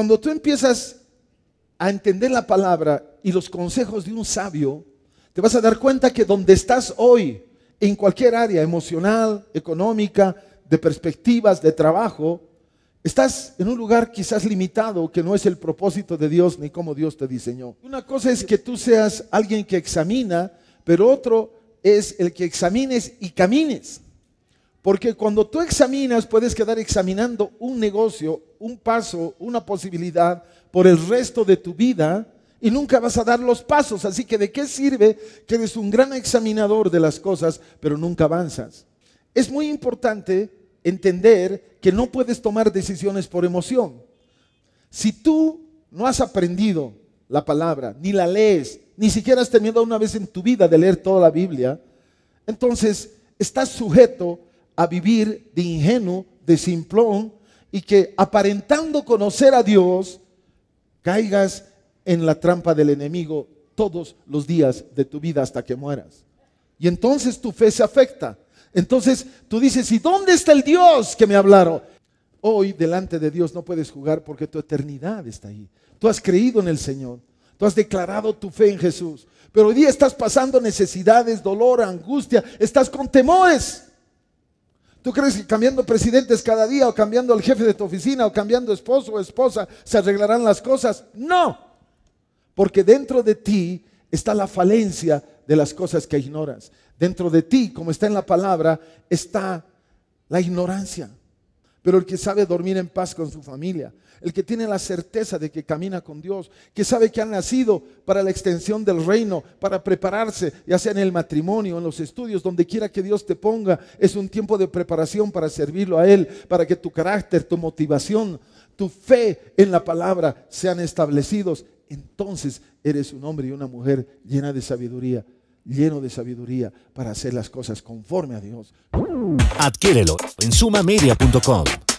Cuando tú empiezas a entender la palabra y los consejos de un sabio, te vas a dar cuenta que donde estás hoy, en cualquier área emocional, económica, de perspectivas, de trabajo, estás en un lugar quizás limitado que no es el propósito de Dios ni como Dios te diseñó. Una cosa es que tú seas alguien que examina, pero otro es el que examines y camines. Porque cuando tú examinas, puedes quedar examinando un negocio, un paso, una posibilidad por el resto de tu vida y nunca vas a dar los pasos. Así que ¿de qué sirve que eres un gran examinador de las cosas, pero nunca avanzas? Es muy importante entender que no puedes tomar decisiones por emoción. Si tú no has aprendido la palabra, ni la lees, ni siquiera has tenido una vez en tu vida de leer toda la Biblia, entonces estás sujeto a vivir de ingenuo, de simplón, y que aparentando conocer a Dios, caigas en la trampa del enemigo todos los días de tu vida hasta que mueras. Y entonces tu fe se afecta. Entonces tú dices, ¿y dónde está el Dios que me hablaron? Hoy delante de Dios no puedes jugar porque tu eternidad está ahí. Tú has creído en el Señor. Tú has declarado tu fe en Jesús. Pero hoy día estás pasando necesidades, dolor, angustia. Estás con temores. ¿Tú crees que cambiando presidentes cada día o cambiando al jefe de tu oficina o cambiando esposo o esposa se arreglarán las cosas? No, porque dentro de ti está la falencia de las cosas que ignoras. Dentro de ti, como está en la palabra, está la ignorancia pero el que sabe dormir en paz con su familia, el que tiene la certeza de que camina con Dios, que sabe que ha nacido para la extensión del reino, para prepararse, ya sea en el matrimonio, en los estudios, donde quiera que Dios te ponga, es un tiempo de preparación para servirlo a Él, para que tu carácter, tu motivación, tu fe en la palabra sean establecidos. Entonces eres un hombre y una mujer llena de sabiduría, lleno de sabiduría para hacer las cosas conforme a Dios. Adquiérelo en sumamedia.com.